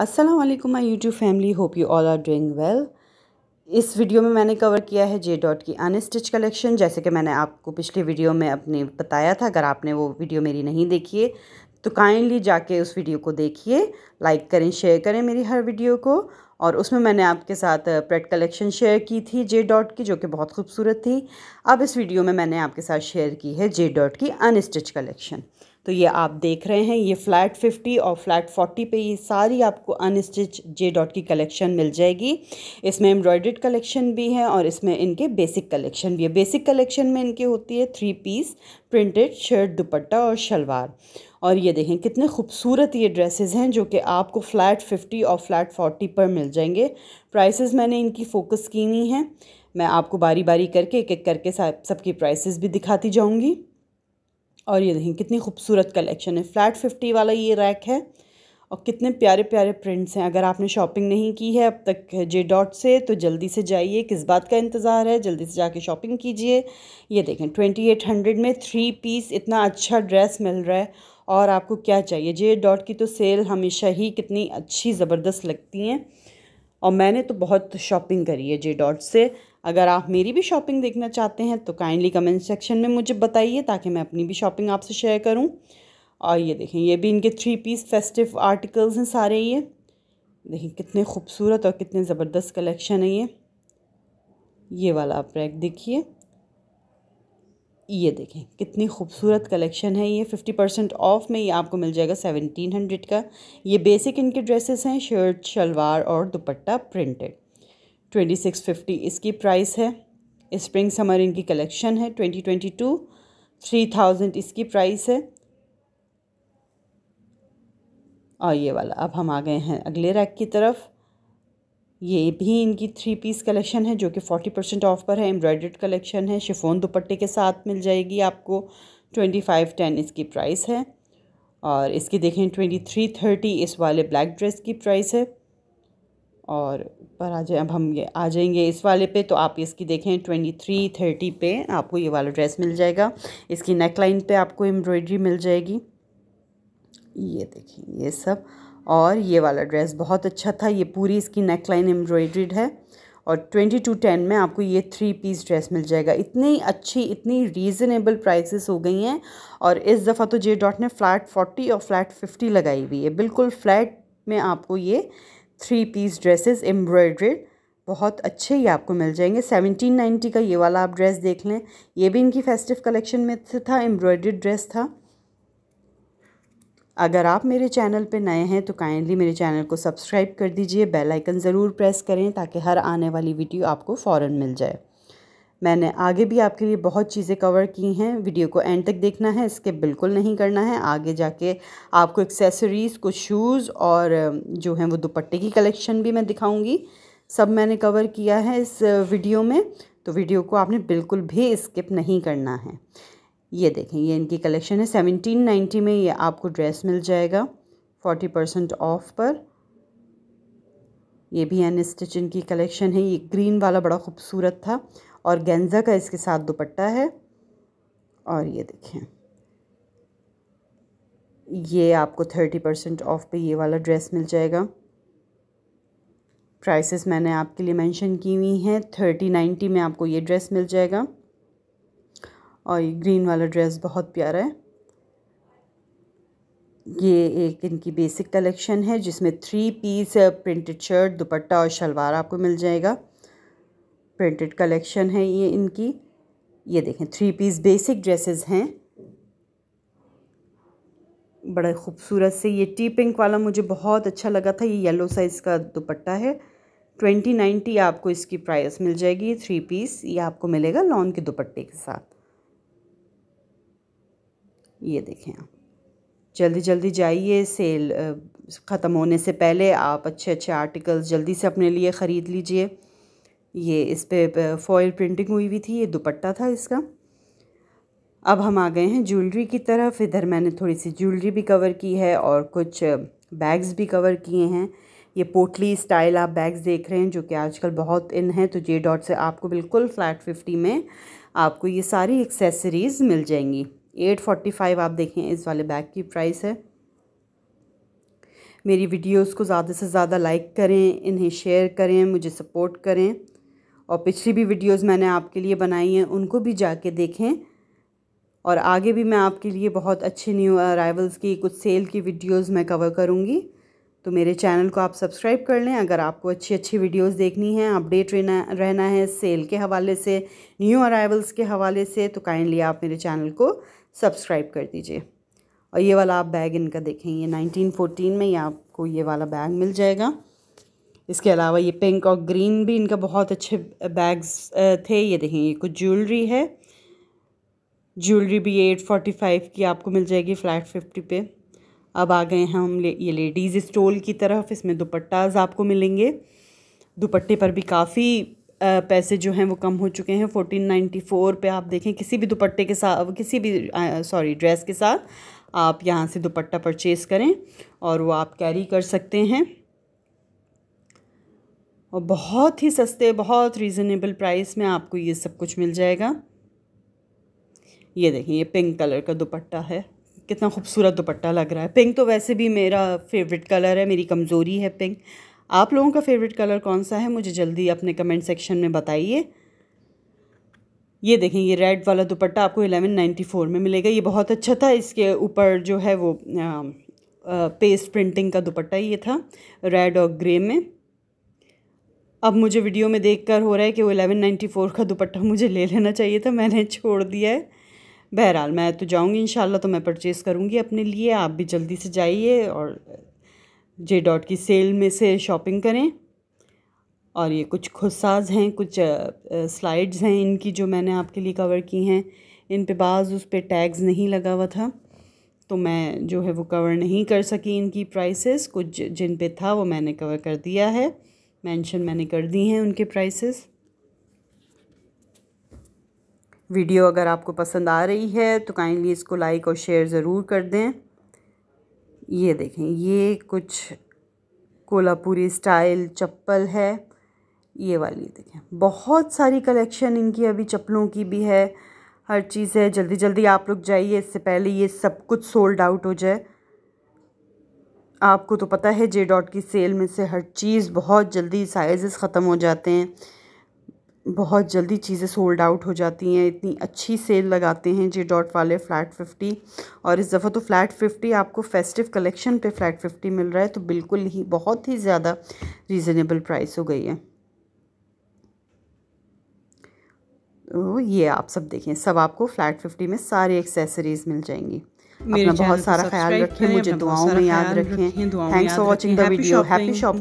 अस्सलाम वालेकुम my YouTube family hope you all are doing well इस वीडियो में मैंने कवर किया है जे डॉट की अनस्टिच कलेक्शन जैसे कि मैंने आपको पिछले वीडियो में अपने बताया था अगर आपने वो वीडियो मेरी नहीं देखी है तो काइंडली जाके उस वीडियो को देखिए लाइक करें शेयर करें मेरी हर वीडियो को और उसमें मैंने आपके साथ प्रेड कलेक्शन शेयर की थी जे डॉट की जो कि बहुत खूबसूरत थी अब इस वीडियो में मैंने आपके साथ शेयर की है जे डॉट की अनस्टिच कलेक्शन तो ये आप देख रहे हैं ये फ्लैट फिफ्टी और फ्लैट फोर्टी पे ये सारी आपको अनस्टिच जे डॉट की कलेक्शन मिल जाएगी इसमें एम्ब्रॉयड्रेड कलेक्शन भी है और इसमें इनके बेसिक कलेक्शन भी है बेसिक कलेक्शन में इनके होती है three piece printed shirt dupatta और शलवार और ये देखें कितने खूबसूरत ये ड्रेसेस हैं जो कि आपको फ़्लैट फिफ्टी और फ़्लैट फोर्टी पर मिल जाएंगे प्राइसेस मैंने इनकी फ़ोकस की हुई हैं मैं आपको बारी बारी करके एक एक करके सबकी प्राइसेस भी दिखाती जाऊँगी और ये देखें कितनी खूबसूरत कलेक्शन है फ्लैट फिफ्टी वाला ये रैक है और कितने प्यारे प्यारे प्रिंट्स हैं अगर आपने शॉपिंग नहीं की है अब तक जे डॉट से तो जल्दी से जाइए किस बात का इंतज़ार है जल्दी से जाके शॉपिंग कीजिए ये देखें ट्वेंटी एट हंड्रेड में थ्री पीस इतना अच्छा ड्रेस मिल रहा है और आपको क्या चाहिए जे डॉट की तो सेल हमेशा ही कितनी अच्छी ज़बरदस्त लगती हैं और मैंने तो बहुत शॉपिंग करी है जे डॉट से अगर आप मेरी भी शॉपिंग देखना चाहते हैं तो काइंडली कमेंट सेक्शन में मुझे बताइए ताकि मैं अपनी भी शॉपिंग आपसे शेयर करूँ और ये देखें ये भी इनके थ्री पीस फेस्टिव आर्टिकल्स हैं सारे ये देखें कितने खूबसूरत और कितने ज़बरदस्त कलेक्शन है ये ये वाला आप रैक देखिए ये देखें कितनी खूबसूरत कलेक्शन है ये फिफ्टी परसेंट ऑफ में ये आपको मिल जाएगा सेवनटीन हंड्रेड का ये बेसिक इनके ड्रेसेस हैं शर्ट शलवार और dupatta printed twenty six fifty इसकी प्राइस है स्प्रिंग समर इनकी कलेक्शन है twenty twenty two three thousand इसकी प्राइस है और ये वाला अब हम आ गए हैं अगले रैक की तरफ ये भी इनकी थ्री पीस कलेक्शन है जो कि फोर्टी परसेंट ऑफ पर है एम्ब्रॉयडर्ड कलेक्शन है शिफोन दुपट्टे के साथ मिल जाएगी आपको ट्वेंटी फाइव टेन इसकी प्राइस है और इसकी देखें ट्वेंटी थ्री थर्टी इस वाले ब्लैक ड्रेस की प्राइस है और पर आ जाए अब हम ये आ जाएंगे इस वाले पे तो आप इसकी देखें ट्वेंटी थ्री थर्टी पे आपको ये वाला ड्रेस मिल जाएगा इसकी नेक लाइन पे आपको एम्ब्रॉयडरी मिल जाएगी ये देखिए ये सब और ये वाला ड्रेस बहुत अच्छा था ये पूरी इसकी नेक लाइन एम्ब्रॉयड्रीड है और ट्वेंटी टू टेन में आपको ये थ्री पीस ड्रेस मिल जाएगा इतनी अच्छी इतनी रीज़नेबल प्राइसेस हो गई हैं और इस दफ़ा तो जे डॉट ने फ्लैट फोर्टी और फ्लैट फिफ्टी लगाई हुई है बिल्कुल फ्लैट में आपको ये थ्री पीस ड्रेसेस एम्ब्रॉयड्रेड बहुत अच्छे ही आपको मिल जाएंगे सेवनटीन नाइन्टी का ये वाला आप ड्रेस देख लें ये भी इनकी फेस्टिव कलेक्शन में था एम्ब्रॉयड्रेड ड्रेस था अगर आप मेरे चैनल पे नए हैं तो काइंडली मेरे चैनल को सब्सक्राइब कर दीजिए बेल आइकन ज़रूर प्रेस करें ताकि हर आने वाली वीडियो आपको फ़ौर मिल जाए मैंने आगे भी आपके लिए बहुत चीज़ें कवर की हैं वीडियो को एंड तक देखना है इसके बिल्कुल नहीं करना है आगे जाके आपको एक्सेसरीज़ कुछ शूज़ और जो हैं वो दुपट्टे की कलेक्शन भी मैं दिखाऊंगी सब मैंने कवर किया है इस वीडियो में तो वीडियो को आपने बिल्कुल भी स्किप नहीं करना है ये देखें ये इनकी कलेक्शन है सेवनटीन में ये आपको ड्रेस मिल जाएगा फोर्टी परसेंट ऑफ पर ये भी एन स्टिचिन की कलेक्शन है ये ग्रीन वाला बड़ा खूबसूरत था और गेंजा का इसके साथ दुपट्टा है और ये देखें ये आपको थर्टी परसेंट ऑफ पे ये वाला ड्रेस मिल जाएगा प्राइसेस मैंने आपके लिए मेंशन की हुई हैं थर्टी नाइन्टी में आपको ये ड्रेस मिल जाएगा और ये ग्रीन वाला ड्रेस बहुत प्यारा है ये एक इनकी बेसिक कलेक्शन है जिसमें three piece printed shirt dupatta और शलवार आपको मिल जाएगा प्रिंटेड कलेक्शन है ये इनकी ये देखें थ्री पीस बेसिक ड्रेसेस हैं बड़े खूबसूरत से ये टी पिंक वाला मुझे बहुत अच्छा लगा था ये येलो साइज़ का दुपट्टा है ट्वेंटी नाइन्टी आपको इसकी प्राइस मिल जाएगी थ्री पीस ये आपको मिलेगा लॉन के दुपट्टे के साथ ये देखें आप जल्दी जल्दी जाइए सेल ख़त्म होने से पहले आप अच्छे अच्छे आर्टिकल्स जल्दी से अपने लिए ख़रीद लीजिए ये इस पर फॉयल प्रिंटिंग हुई हुई थी ये दुपट्टा था इसका अब हम आ गए हैं ज्वेलरी की तरफ इधर मैंने थोड़ी सी ज्वेलरी भी कवर की है और कुछ बैग्स भी कवर किए हैं ये पोटली स्टाइल आप बैग्स देख रहे हैं जो कि आजकल बहुत इन है तो जे डॉट से आपको बिल्कुल फ्लैट फिफ्टी में आपको ये सारी एक्सेसरीज़ मिल जाएंगी एट फोर्टी फाइव आप देखें इस वाले बैग की प्राइस है मेरी वीडियोस को ज़्यादा से ज़्यादा लाइक करें इन्हें शेयर करें मुझे सपोर्ट करें और पिछली भी वीडियोस मैंने आपके लिए बनाई हैं उनको भी जाके देखें और आगे भी मैं आपके लिए बहुत अच्छे न्यू अराइवल्स की कुछ सेल की वीडियोस मैं कवर करूँगी तो मेरे चैनल को आप सब्सक्राइब कर लें अगर आपको अच्छी अच्छी वीडियोस देखनी है अपडेट रहना रहना है सेल के हवाले से न्यू अराइवल्स के हवाले से तो काइंडली आप मेरे चैनल को सब्सक्राइब कर दीजिए और ये वाला आप बैग इनका देखें ये नाइनटीन में ये आपको ये वाला बैग मिल जाएगा इसके अलावा ये पिंक और ग्रीन भी इनका बहुत अच्छे बैग्स थे ये देखें ये कुछ ज्वेलरी है ज्वेलरी भी एट फोर्टी फाइव की आपको मिल जाएगी फ्लैट फिफ्टी पे अब आ गए हैं हम ले, ये लेडीज़ स्टोल की तरफ इसमें दुपट्टाज आपको मिलेंगे दुपट्टे पर भी काफ़ी पैसे जो हैं वो कम हो चुके हैं फोर्टीन नाइन्टी फोर पर आप देखें किसी भी दुपट्टे के साथ किसी भी सॉरी ड्रेस के साथ आप यहाँ से दुपट्टा परचेज़ करें और वो आप कैरी कर सकते हैं और बहुत ही सस्ते बहुत रीज़नेबल प्राइस में आपको ये सब कुछ मिल जाएगा ये देखें ये पिंक कलर का दुपट्टा है कितना खूबसूरत दुपट्टा लग रहा है पिंक तो वैसे भी मेरा फेवरेट कलर है मेरी कमज़ोरी है पिंक आप लोगों का फेवरेट कलर कौन सा है मुझे जल्दी अपने कमेंट सेक्शन में बताइए ये देखें ये रेड वाला दुपट्टा आपको 1194 में मिलेगा ये बहुत अच्छा था इसके ऊपर जो है वो आ, आ, पेस्ट प्रिंटिंग का दुपट्टा ये था रेड और ग्रे में अब मुझे वीडियो में देख कर हो रहा है कि वो एलेवन नाइन्टी फ़ोर का दुपट्टा मुझे ले लेना चाहिए था मैंने छोड़ दिया है बहरहाल मैं तो जाऊँगी इन तो मैं परचेज़ करूँगी अपने लिए आप भी जल्दी से जाइए और जे डॉट की सेल में से शॉपिंग करें और ये कुछ खुदसाज हैं कुछ स्लाइड्स हैं इनकी जो मैंने आपके लिए कवर की हैं इन पे बाज़ उस पर टैग्स नहीं लगा हुआ था तो मैं जो है वो कवर नहीं कर सकी इनकी प्राइसेस कुछ जिन पे था वो मैंने कवर कर दिया है मेंशन मैंने कर दी हैं उनके प्राइसेस वीडियो अगर आपको पसंद आ रही है तो काइंडली इसको लाइक और शेयर ज़रूर कर दें ये देखें ये कुछ कोल्हापुरी स्टाइल चप्पल है ये वाली देखें बहुत सारी कलेक्शन इनकी अभी चप्पलों की भी है हर चीज़ है जल्दी जल्दी आप लोग जाइए इससे पहले ये सब कुछ सोल्ड आउट हो जाए आपको तो पता है जे डॉट की सेल में से हर चीज़ बहुत जल्दी साइज़ ख़त्म हो जाते हैं बहुत जल्दी चीज़ें सोल्ड आउट हो जाती हैं इतनी अच्छी सेल लगाते हैं जे डॉट वाले फ़्लैट फिफ्टी और इस दफ़ा तो फ़्लैट फिफ्टी आपको फेस्टिव कलेक्शन पे फ़्लैट फिफ्टी मिल रहा है तो बिल्कुल ही बहुत ही ज़्यादा रीज़नेबल प्राइस हो गई है तो ये आप सब देखें सब आपको फ़्लैट फिफ्टी में सारी एक्सेसरीज़ मिल जाएंगी अपना बहुत सारा ख्याल रखें मुझे दुआओं में याद रखें thanks for watching the video happy shop